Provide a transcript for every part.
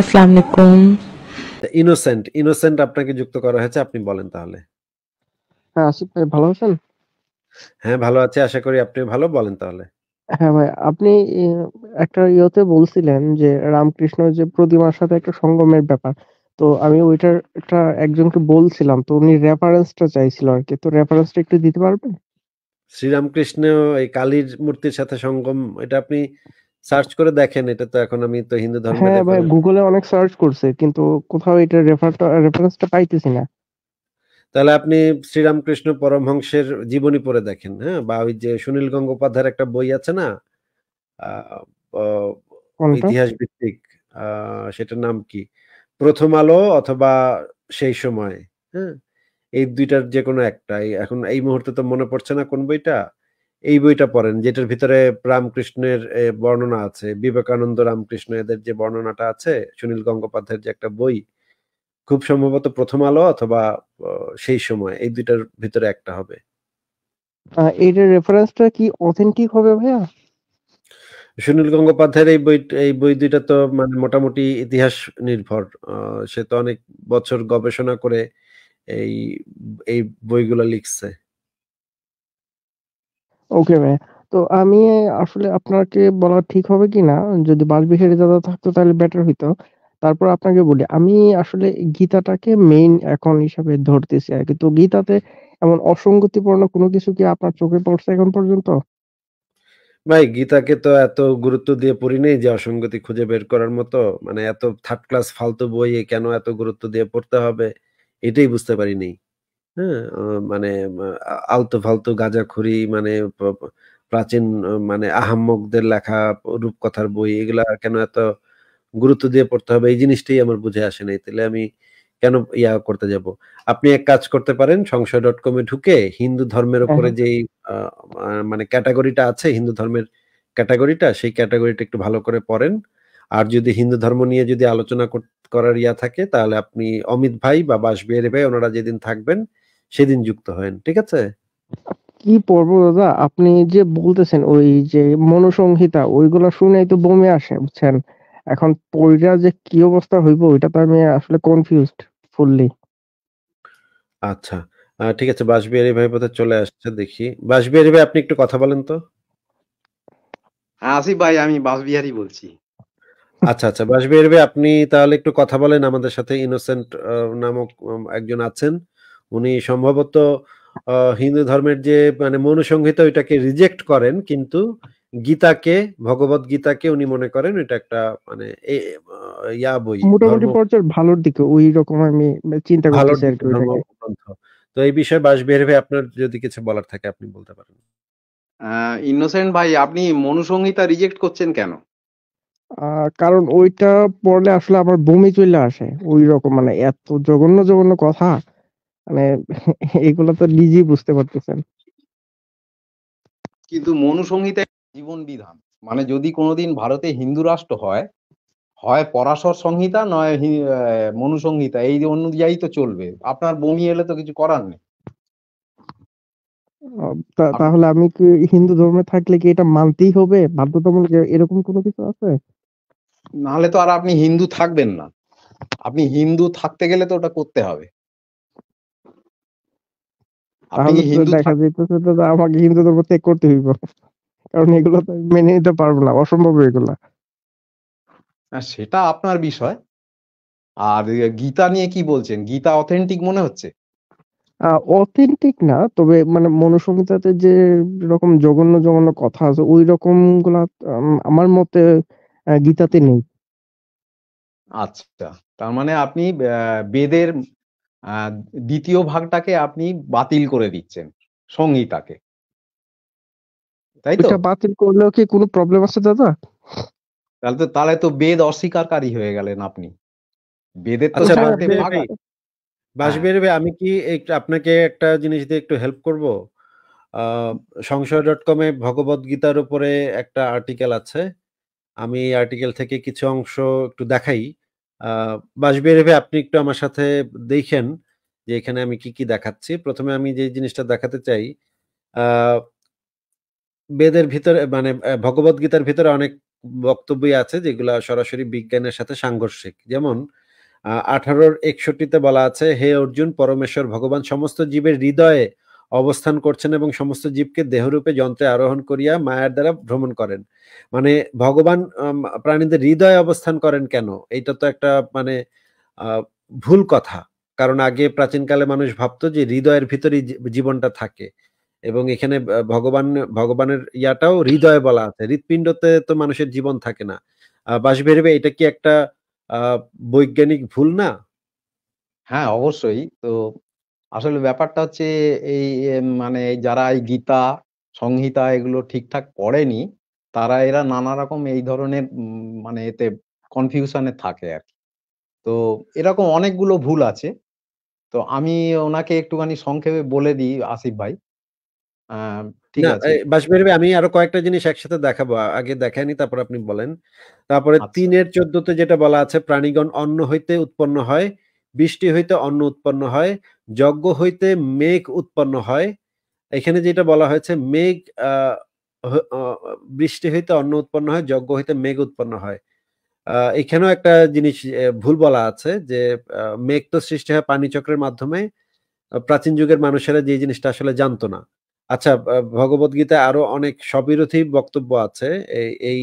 Innocent innocent আপনাকে যুক্ত করা হয়েছে আপনি বলেন তাহলে হ্যাঁ আসিফ ভাই ভালো আছেন হ্যাঁ ভালো আছি আশা করি আপনি ভালো বলেন তাহলে হ্যাঁ ভাই আপনি একটা ইয়েতে বলছিলেন যে রামকৃষ্ণ যে প্রতিমার সাথে একটা সঙ্গমের ব্যাপার তো আমি ওইটার একটা একজনকে বলছিলাম তো উনি রেফারেন্সটা চাইছিল আর কি তো রেফারেন্সটা একটু দিতে পারবেন শ্রীরামকৃষ্ণ এই কালীর মূর্তির সাথে সঙ্গম এটা আপনি সার্চ করে দেখেন এটা তো এখন আমি তো হিন্দু ধর্মে হ্যাঁ ভাই গুগলে অনেক সার্চ করছে কিন্তু কোথাও এটা রেফারেন্সটা পাইতেছি না তাহলে আপনি শ্রীরামকৃষ্ণ পরমহংসের জীবনী পড়ে দেখেন হ্যাঁ বা ওই যে সুনীল গঙ্গোপাধ্যায়ের একটা বই আছে না ইতিহাস ভিত্তিক সেটার নাম কি প্রথম আলো অথবা সেই সময় হ্যাঁ এই দুইটার যে কোনো একটা এখন এই মুহূর্তে তো মনে পড়ছে না কোন বইটা এই বইটা পড়েন যেটার ভিতরে রামকৃষ্ণের বর্ণনা আছে বিবেকানন্দ রামকৃষ্ণ এদের যে বর্ণনাটা আছে সুনীল গঙ্গোপাধ্যায়ের যে একটা বই খুব সম্ভবত প্রথম আলো অথবা সেই সময় এই দুইটার ভিতরে একটা হবে এটার রেফারেন্সটা কি অথেন্টিক হবে ভাইয়া সুনীল গঙ্গোপাধ্যায়ের এই বই এই বই দুইটা তো মানে মোটামুটি ইতিহাস নির্ভর সে তো অনেক বছর গবেষণা করে এই এই বইগুলো লিখছে ওকে ভাই তো আমি আসলে আপনাকে বলা ঠিক হবে কিনা যদি বাসবিহারী দাদা থাকতো তাহলে বেটার হইতো তারপর আপনাকে বলি আমি আসলে গীতাটাকে মেইন এখন হিসাবে ধরতেছি আর কি তো গীতাতে এমন অসঙ্গতিপূর্ণ কোনো কিছু কি আপনার চোখে পড়ছে এখন পর্যন্ত ভাই গীতাকে তো এত গুরুত্ব দিয়ে পড়ি নেই যে অসঙ্গতি খুঁজে বের করার মতো মানে এত থার্ড ক্লাস ফালতু বই কেন এত গুরুত্ব দিয়ে পড়তে হবে এটাই বুঝতে পারিনি হ্যাঁ মানে আলতো ফালতু গাঁজাখুরি মানে প্রাচীন মানে আহাম্মকদের লেখা রূপকথার বই এগুলা কেন এত গুরুত্ব দিয়ে পড়তে হবে এই জিনিসটাই আমার বুঝে আসে নাই তাহলে আমি কেন ইয়া করতে যাব আপনি এক কাজ করতে পারেন সংশয় ডট কমে ঢুকে হিন্দু ধর্মের হ্যাঁ, উপরে হ্যাঁ। যে মানে ক্যাটাগরিটা আছে হিন্দু ধর্মের ক্যাটাগরিটা সেই ক্যাটাগরিটা একটু ভালো করে পড়েন আর যদি হিন্দু ধর্ম নিয়ে যদি আলোচনা করার ইয়া থাকে তাহলে আপনি অমিত ভাই বা বাসবিহারী ভাই ওনারা যেদিন থাকবেন সেদিন যুক্ত হয়েন ঠিক আছে কি পড়বো দাদা আপনি যে বলতেছেন ওই যে মনুসংহিতা ওইগুলো শুনেই তো বমি আসে বুঝছেন এখন পড়া যে কি অবস্থা হইব ওইটা তো আমি আসলে কনফিউজড ফুললি আচ্ছা ঠিক আছে বাসবিহারি ভাই পথে চলে আসছে দেখি বাসবিহারি ভাই আপনি একটু কথা বলেন তো আসি ভাই আমি বাসবিহারি বলছি আচ্ছা আচ্ছা বাসবিহারি ভাই আপনি তাহলে একটু কথা বলেন আমাদের সাথে ইনোসেন্ট নামক একজন আছেন উনি সম্ভবত হিন্দু ধর্মের যে মানে মনুসংহিতা ওইটাকে রিজেক্ট করেন কিন্তু গীতাকে ভগবত গীতাকে উনি মনে করেন এটা একটা মানে ইয়া বই মোটামুটি পর্যায়ের ভালোর দিকে ওই রকম আমি চিন্তা করতেছি আর কি তো এই বিষয়ে বাস বের আপনার যদি কিছু বলার থাকে আপনি বলতে পারেন ইনোসেন্ট ভাই আপনি মনুসংহিতা রিজেক্ট করছেন কেন কারণ ওইটা পড়লে আসলে আমার বমি চলে আসে ওই রকম মানে এত জঘন্য জঘন্য কথা মানে এগুলো তো নিজেই বুঝতে পারতেছেন কিন্তু মনুসংহিতা জীবন বিধান মানে যদি কোনোদিন ভারতে হিন্দু রাষ্ট্র হয় হয় পরাশর সংহিতা নয় মনুসংহিতা এই অনুযায়ী তো চলবে আপনার বমি এলে তো কিছু করার নেই তাহলে আমি কি হিন্দু ধর্মে থাকলে কি এটা মানতেই হবে বাধ্যতামূলক এরকম কোনো কিছু আছে নাহলে তো আর আপনি হিন্দু থাকবেন না আপনি হিন্দু থাকতে গেলে তো ওটা করতে হবে তাহলে দেখা যাইতেছে তো আমাকে হিন্দু ধর্ম ত্যাগ করতে হইব কারণ এগুলো তো মেনে নিতে পারবো না অসম্ভব এগুলা সেটা আপনার বিষয় আর গীতা নিয়ে কি বলছেন গীতা অথেন্টিক মনে হচ্ছে অথেন্টিক না তবে মানে মনুসংহিতাতে যে রকম জঘন্য জঘন্য কথা আছে ওই রকম গুলা আমার মতে গীতাতে নেই আচ্ছা তার মানে আপনি বেদের দ্বিতীয় ভাগটাকে আপনি বাতিল করে দিচ্ছেন সংহিতাকে তাই তো বাতিল করলেও কি কোনো প্রবলেম আছে দাদা তাহলে তো তাহলে তো বেদ অস্বীকারী হয়ে গেলেন আপনি বেদের তো আচ্ছা, বাসবের আমি কি আপনাকে একটা জিনিস দিয়ে একটু হেল্প করব সংশয় ডট কমে ভগবত গীতার উপরে একটা আর্টিকেল আছে আমি আর্টিকেল থেকে কিছু অংশ একটু দেখাই বাসবিহারে বেরেভে আপনি একটু আমার সাথে দেখেন যে এখানে আমি কি কি দেখাচ্ছি প্রথমে আমি যে জিনিসটা দেখাতে চাই বেদের ভিতরে মানে ভগবত গীতার ভিতরে অনেক বক্তব্যই আছে যেগুলো সরাসরি বিজ্ঞানের সাথে সাংঘর্ষিক যেমন আঠারোর একষট্টিতে বলা আছে হে অর্জুন পরমেশ্বর ভগবান সমস্ত জীবের হৃদয়ে অবস্থান করছেন এবং সমস্ত জীবকে দেহরূপে যন্ত্রে আরোহণ করিয়া মায়ার দ্বারা ভ্রমণ করেন মানে ভগবান প্রাণীদের হৃদয় অবস্থান করেন কেন এইটা তো একটা মানে ভুল কথা কারণ আগে প্রাচীনকালে মানুষ ভাবতো যে হৃদয়ের ভিতরেই জীবনটা থাকে এবং এখানে ভগবান ভগবানের ইয়াটাও হৃদয় বলা আছে হৃৎপিণ্ডতে তো মানুষের জীবন থাকে না বাস ভেরবে এটা কি একটা বৈজ্ঞানিক ভুল না হ্যাঁ অবশ্যই তো আসলে ব্যাপারটা হচ্ছে এই মানে যারা এই গীতা সংহিতা এগুলো ঠিকঠাক পড়েনি তারা এরা নানা রকম এই ধরনের মানে এতে কনফিউশনে থাকে আর কি তো এরকম অনেকগুলো ভুল আছে তো আমি ওনাকে একটুখানি সংক্ষেপে বলে দিই আসিফ ভাই ঠিক আছে আমি আরো কয়েকটা জিনিস একসাথে দেখাবো আগে দেখায়নি তারপর আপনি বলেন তারপরে আচ্ছা। তিনের চোদ্দতে যেটা বলা আছে প্রাণীগণ অন্ন হইতে উৎপন্ন হয় বৃষ্টি হইতে অন্ন উৎপন্ন হয় যজ্ঞ হইতে মেঘ উৎপন্ন হয় এখানে যেটা বলা হয়েছে মেঘ বৃষ্টি হইতে অন্ন উৎপন্ন হয় যজ্ঞ হইতে মেঘ উৎপন্ন হয় এখানেও একটা জিনিস ভুল বলা আছে যে মেঘ তো সৃষ্টি হয় পানি চক্রের মাধ্যমে প্রাচীন যুগের মানুষেরা যে জিনিসটা আসলে জানতো না আচ্ছা ভগবত গীতা আরো অনেক সবিরোধী বক্তব্য আছে এই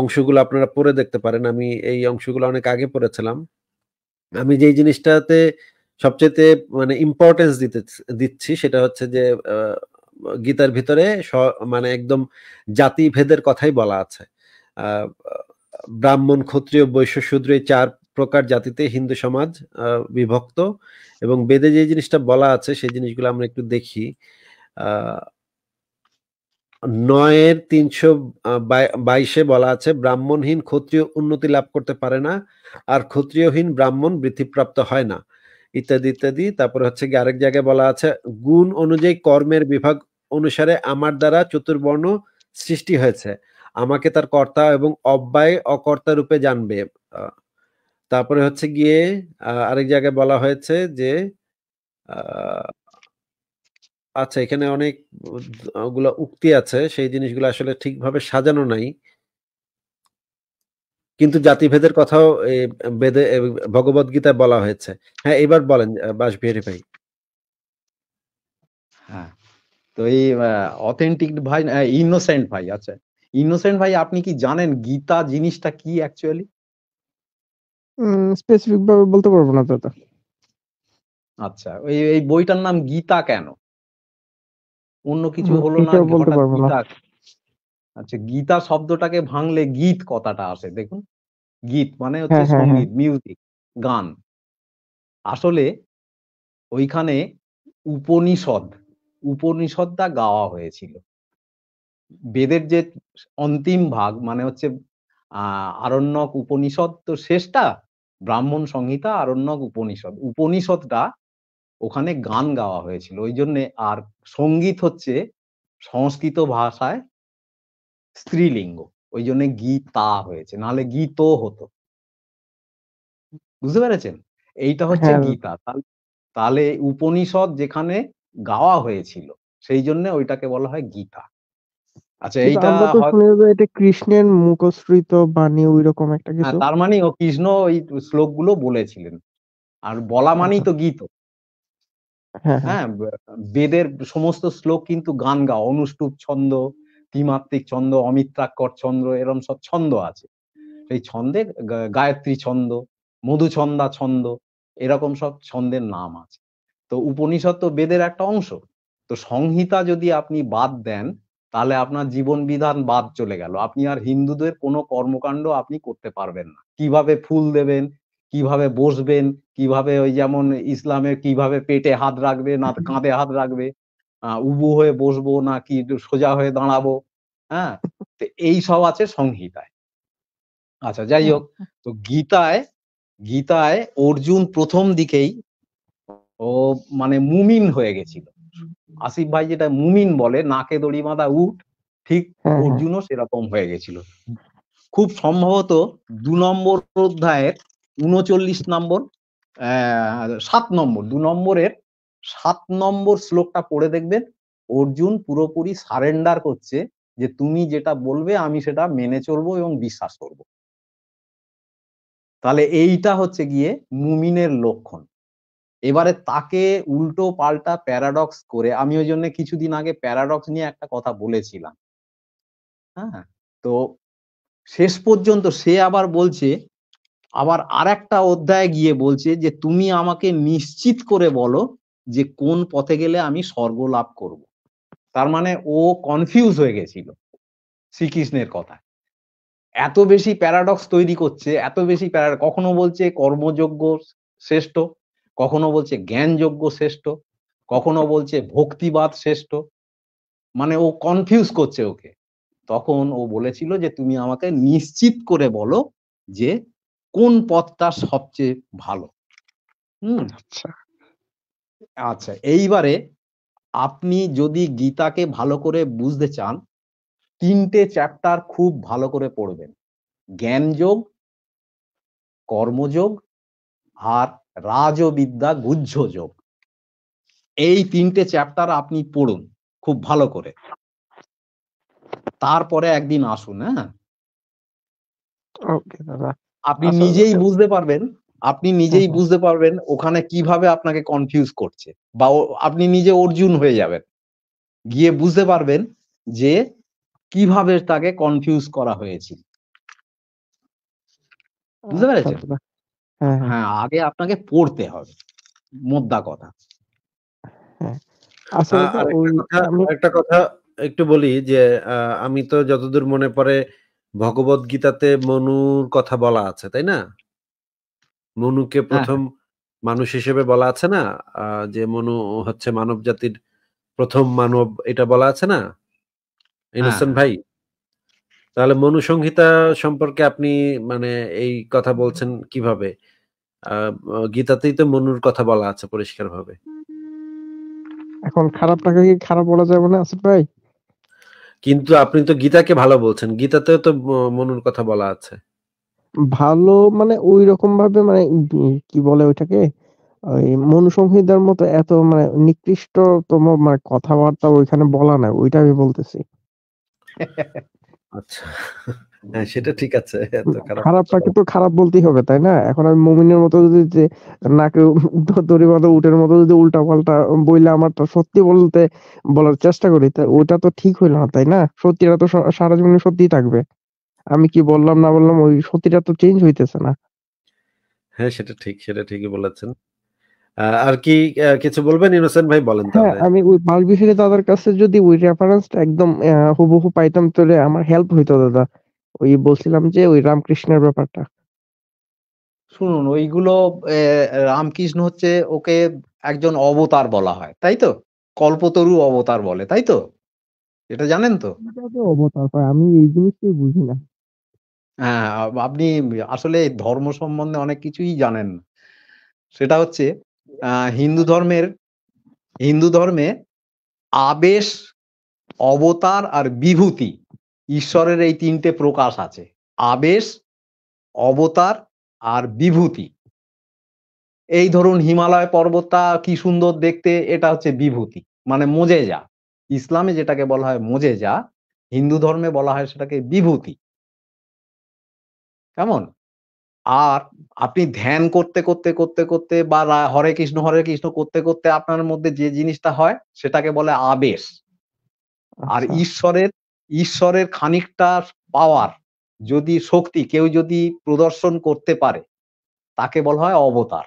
অংশগুলো আপনারা পড়ে দেখতে পারেন আমি এই অংশগুলো অনেক আগে পড়েছিলাম আমি যেই জিনিসটাতে সবচেয়ে মানে ইম্পর্টেন্স দিতে দিচ্ছি সেটা হচ্ছে যে গীতার ভিতরে মানে একদম জাতি ভেদের কথাই বলা আছে ব্রাহ্মণ ক্ষত্রিয় বৈশ্য শূদ্র এই চার প্রকার জাতিতে হিন্দু সমাজ বিভক্ত এবং বেদে যে জিনিসটা বলা আছে সেই জিনিসগুলো আমরা একটু দেখি নয়ের তিনশো বাইশে বলা আছে ব্রাহ্মণহীন ক্ষত্রিয় উন্নতি লাভ করতে পারে না আর ক্ষত্রিয়হীন ব্রাহ্মণ বৃদ্ধিপ্রাপ্ত হয় না ইত্যাদি ইত্যাদি তারপরে হচ্ছে গিয়ে আরেক জায়গায় বলা আছে গুণ অনুযায়ী কর্মের বিভাগ অনুসারে আমার দ্বারা চতুর্বর্ণ সৃষ্টি হয়েছে আমাকে তার কর্তা এবং অব্যয় অকর্তা রূপে জানবে তারপরে হচ্ছে গিয়ে আরেক জায়গায় বলা হয়েছে যে আচ্ছা এখানে অনেক গুলা উক্তি আছে সেই জিনিসগুলো আসলে ঠিকভাবে সাজানো নাই কিন্তু জাতিভেদের কথাও বেদে ভগবত গীতায় বলা হয়েছে হ্যাঁ এবার বলেন বাস বাসবিহারী ভাই হ্যাঁ তো এই অথেন্টিক ভাই ইনোসেন্ট ভাই আচ্ছা ইনোসেন্ট ভাই আপনি কি জানেন গীতা জিনিসটা কি অ্যাকচুয়ালি স্পেসিফিক ভাবে বলতে পারবো না দাদা আচ্ছা ওই এই বইটার নাম গীতা কেন অন্য কিছু হলো না বলতে আচ্ছা গীতা শব্দটাকে ভাঙলে গীত কথাটা আসে দেখুন গীত মানে হচ্ছে হ্যাঁ, হ্যাঁ, হ্যাঁ। সঙ্গীত মিউজিক গান আসলে ওইখানে উপনিষদ উপনিষদটা গাওয়া হয়েছিল বেদের যে অন্তিম ভাগ মানে হচ্ছে আরণ্যক উপনিষদ তো শেষটা ব্রাহ্মণ সংহিতা আরণ্যক উপনিষদ উপনিষদটা ওখানে গান গাওয়া হয়েছিল ওই জন্যে আর সঙ্গীত হচ্ছে সংস্কৃত ভাষায় স্ত্রীলিঙ্গ ওই জন্য গীতা হয়েছে নাহলে গীত হতো বুঝতে পেরেছেন এইটা হচ্ছে গীতা হ্যাঁ। তাহলে উপনিষদ যেখানে গাওয়া হয়েছিল সেই জন্য ওইটাকে বলা হয় গীতা আচ্ছা এইটা এটা কৃষ্ণের মুখশ্রিত বাণী ওইরকম একটা হ্যাঁ, কিছু তার মানে ও কৃষ্ণ ওই শ্লোকগুলো বলেছিলেন আর বলা মানেই তো গীত হ্যাঁ, হ্যাঁ। বেদের সমস্ত শ্লোক কিন্তু গান গাওয়া অনুষ্টুপ ছন্দ ত্রিমাত্রিক ছন্দ অমিত্রাক্ষর ছন্দ এরম সব ছন্দ আছে সেই ছন্দে গায়ত্রী ছন্দ মধুছন্দা ছন্দ এরকম সব ছন্দের নাম আছে তো উপনিষদ তো বেদের একটা অংশ তো সংহিতা যদি আপনি বাদ দেন তাহলে আপনার জীবন বিধান বাদ চলে গেল আপনি আর হিন্দুদের কোনো কর্মকাণ্ড আপনি করতে পারবেন না কিভাবে ফুল দেবেন কিভাবে বসবেন কিভাবে ওই যেমন ইসলামে কিভাবে পেটে হাত রাখবে না কাঁধে হাত রাখবে উবু হয়ে বসবো না কি সোজা হয়ে দাঁড়াবো হ্যাঁ তো এই সব আছে সংহিতায় আচ্ছা যাই হোক তো গীতায় গীতায় অর্জুন প্রথম দিকেই ও মানে মুমিন হয়ে গেছিল আসিফ ভাই যেটা মুমিন বলে নাকে দড়ি বাঁধা উঠ ঠিক হ্যাঁ, হ্যাঁ। অর্জুনও সেরকম হয়ে গেছিল খুব সম্ভবত দু নম্বর অধ্যায়ের উনচল্লিশ নম্বর সাত নম্বর দু নম্বরের সাত নম্বর শ্লোকটা পড়ে দেখবেন অর্জুন পুরোপুরি সারেন্ডার করছে যে তুমি যেটা বলবে আমি সেটা মেনে চলবো এবং বিশ্বাস করব তাহলে এইটা হচ্ছে গিয়ে মুমিনের লক্ষণ এবারে তাকে উল্টো পাল্টা প্যারাডক্স করে আমি ওই জন্য কিছুদিন আগে প্যারাডক্স নিয়ে একটা কথা বলেছিলাম হ্যাঁ তো শেষ পর্যন্ত সে আবার বলছে আবার আর একটা অধ্যায় গিয়ে বলছে যে তুমি আমাকে নিশ্চিত করে বলো যে কোন পথে গেলে আমি স্বর্গ লাভ করবো তার মানে ও কনফিউজ হয়ে গেছিল শ্রীকৃষ্ণের কথা এত বেশি প্যারাডক্স তৈরি করছে এত বেশি প্যারা কখনো বলছে কর্মযোগ্য শ্রেষ্ঠ কখনো বলছে জ্ঞানযোগ্য শ্রেষ্ঠ কখনো বলছে ভক্তিবাদ শ্রেষ্ঠ মানে ও কনফিউজ করছে ওকে তখন ও বলেছিল যে তুমি আমাকে নিশ্চিত করে বলো যে কোন পথটা সবচেয়ে ভালো হম আচ্ছা আচ্ছা এইবারে আপনি যদি গীতাকে ভালো করে বুঝতে চান তিনটে চ্যাপ্টার খুব ভালো করে পড়বেন জ্ঞানযোগ কর্মযোগ আর রাজবিদ্যা গুহ্য যোগ এই তিনটে চ্যাপ্টার আপনি পড়ুন খুব ভালো করে তারপরে একদিন আসুন হ্যাঁ আপনি নিজেই বুঝতে পারবেন আপনি নিজেই বুঝতে পারবেন ওখানে কিভাবে আপনাকে কনফিউজ করছে বা আপনি নিজে অর্জুন হয়ে যাবেন গিয়ে বুঝতে পারবেন যে কিভাবে তাকে কনফিউজ করা হয়েছিল বুঝতে আচ্ছা, পেরেছেন আচ্ছা। হ্যাঁ, হ্যাঁ।, হ্যাঁ আগে আপনাকে পড়তে হবে মোদ্দা কথা একটা হ্যাঁ, কথা একটু বলি যে আমি তো যতদূর মনে পড়ে ভগবত গীতাতে মনুর কথা বলা আছে তাই না মনুকে হ্যাঁ, হ্যাঁ। প্রথম মানুষ হিসেবে বলা আছে না যে মনু হচ্ছে মানব জাতির প্রথম মানব এটা বলা আছে না ইনোসেন্ট হ্যাঁ, ভাই তাহলে মনু সংহিতা সম্পর্কে আপনি মানে এই কথা বলছেন কিভাবে গীতাতেই তো মনুর কথা বলা আছে পরিষ্কার ভাবে এখন খারাপটাকে কি খারাপ বলা যাবে না আসিফ ভাই কিন্তু আপনি তো গীতাকে ভালো বলছেন গীতাতেও তো মনুর কথা বলা আছে ভালো মানে ঐরকম ভাবে মানে কি বলে ওইটাকে ওই মনুসংহিতার মতো এত মানে নিকৃষ্টতম মানে কথাবার্তা ওইখানে বলা নাই ওইটা আমি বলতেছি আচ্ছা হ্যাঁ, সেটা ঠিক আছে খারাপটাকে তো খারাপ বলতেই হবে তাই না এখন আমি মমিনের মতো যদি যে নাকে দড়ি বাঁধা উটের মতো যদি উল্টা পাল্টা বইলে আমারটা সত্যি বলতে বলার চেষ্টা করি তা ওটা তো ঠিক হইলো না তাই না সত্যিটা তো সারা জীবনে সত্যি থাকবে আমি কি বললাম না বললাম ওই সতীটা তো চেঞ্জ হইতেছে না হ্যাঁ সেটা ঠিক সেটা ঠিকই বলেছেন আর কি কিছু বলবেন ইনোসেন্ট ভাই বলেন হ্যাঁ, তাহলে আমি ওই বালবিহারি দাদার কাছে যদি ওই রেফারেন্সটা একদম হুবহু পাইতাম তাহলে আমার হেল্প হইতো দাদা ওই বলছিলাম যে ওই রামকৃষ্ণের ব্যাপারটা শুনুন ওইগুলো রামকৃষ্ণ হচ্ছে ওকে একজন অবতার বলা হয় তাই তো কল্পতরু অবতার বলে তাই তো এটা জানেন তো অবতার আমি এই জিনিসটাই বুঝি না হ্যাঁ আপনি আসলে ধর্ম সম্বন্ধে অনেক কিছুই জানেন না সেটা হচ্ছে হিন্দু ধর্মের হিন্দু ধর্মে আবেশ অবতার আর বিভূতি ঈশ্বরের এই তিনটে প্রকাশ আছে আবেশ অবতার আর বিভূতি এই ধরুন হিমালয় পর্বতটা কি সুন্দর দেখতে এটা হচ্ছে বিভূতি মানে যা ইসলামে যেটাকে বলা হয় মোজেজা হিন্দু ধর্মে বলা হয় সেটাকে বিভূতি কেমন আর আপনি ধ্যান করতে করতে করতে করতে বা হরে কৃষ্ণ হরে কৃষ্ণ করতে করতে আপনার মধ্যে যে জিনিসটা হয় সেটাকে বলে আবেশ আর আচ্ছা। ঈশ্বরের ঈশ্বরের খানিকটা পাওয়ার যদি শক্তি কেউ যদি প্রদর্শন করতে পারে তাকে বলা হয় অবতার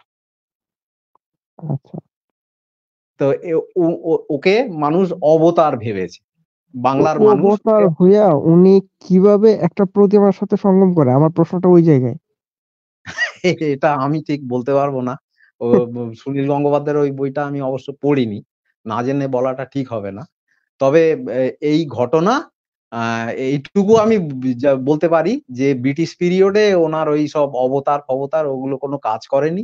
আচ্ছা। তো ওকে মানুষ অবতার ভেবেছে বাংলার মানুষ হইয়া উনি কিভাবে একটা প্রতিমার সাথে সঙ্গম করে আমার প্রশ্নটা ওই জায়গায় এটা আমি ঠিক বলতে পারবো না সুনীল গঙ্গোপাধ্যায়ের ওই বইটা আমি অবশ্য পড়িনি না জেনে বলাটা ঠিক হবে না তবে এই ঘটনা এইটুকু আমি বলতে পারি যে ব্রিটিশ পিরিয়ডে ওনার ওই সব অবতার ফবতার ওগুলো কোনো কাজ করেনি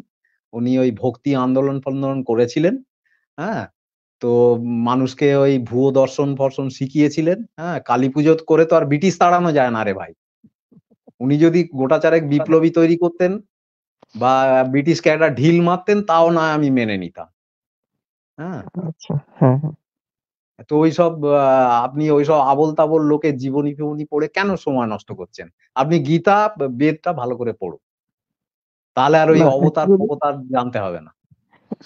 উনি ওই ভক্তি আন্দোলন ফন্দোলন করেছিলেন হ্যাঁ তো মানুষকে ওই ভুয়ো দর্শন ফর্শন শিখিয়েছিলেন হ্যাঁ কালী পুজো করে তো আর ব্রিটিশ তাড়ানো যায় না রে ভাই উনি যদি গোটা চারেক বিপ্লবী তৈরি করতেন বা ব্রিটিশকে একটা ঢিল মারতেন তাও না আমি মেনে নিতাম হ্যাঁ, আচ্ছা, হ্যাঁ, হ্যাঁ। তো ওইসব আপনি ওইসব আবল তাবল লোকের জীবনী ফিবনী পড়ে কেন সময় নষ্ট করছেন আপনি গীতা বেদটা ভালো করে পড়ুন তাহলে আর ওই অবতার অবতার জানতে হবে না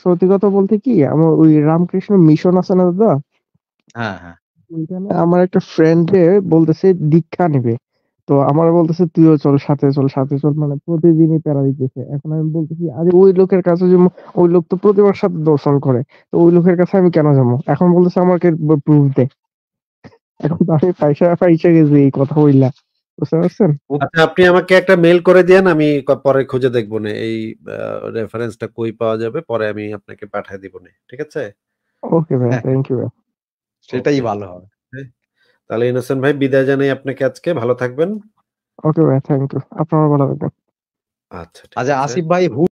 সত্যি কথা বলতে কি আমার ওই রামকৃষ্ণ মিশন আছে না দাদা হ্যাঁ, হ্যাঁ। ওইখানে আমার একটা ফ্রেন্ড বলতেছে দীক্ষা নেবে তো আমার বলতেছে তুইও চল সাথে চল সাথে চল মানে প্রতিদিনই প্যারা দিতেছে এখন আমি বলতেছি আরে ওই লোকের কাছে যে ওই লোক তো প্রতিবার সাথে দর্শন করে তো ওই লোকের কাছে আমি কেন যাবো এখন বলতেছে আমাকে প্রুফ দে এখন তো আমি পয়সা পয়সা গেছি এই কথা বললা আচ্ছা আপনি আমাকে একটা মেল করে দেন আমি পরে খুঁজে না এই রেফারেন্সটা কই পাওয়া যাবে পরে আমি আপনাকে পাঠিয়ে দিব না ঠিক আছে ওকে ভাই থ্যাংক ইউ সেটাই ভালো হবে হ্যাঁ, তাহলে ইনোসেন্ট ভাই বিদায় জানাই আপনাকে আজকে ভালো থাকবেন ওকে ভাই থ্যাংক ইউ আপনারও ভালো থাকবেন আচ্ছা আচ্ছা আসিফ ভাই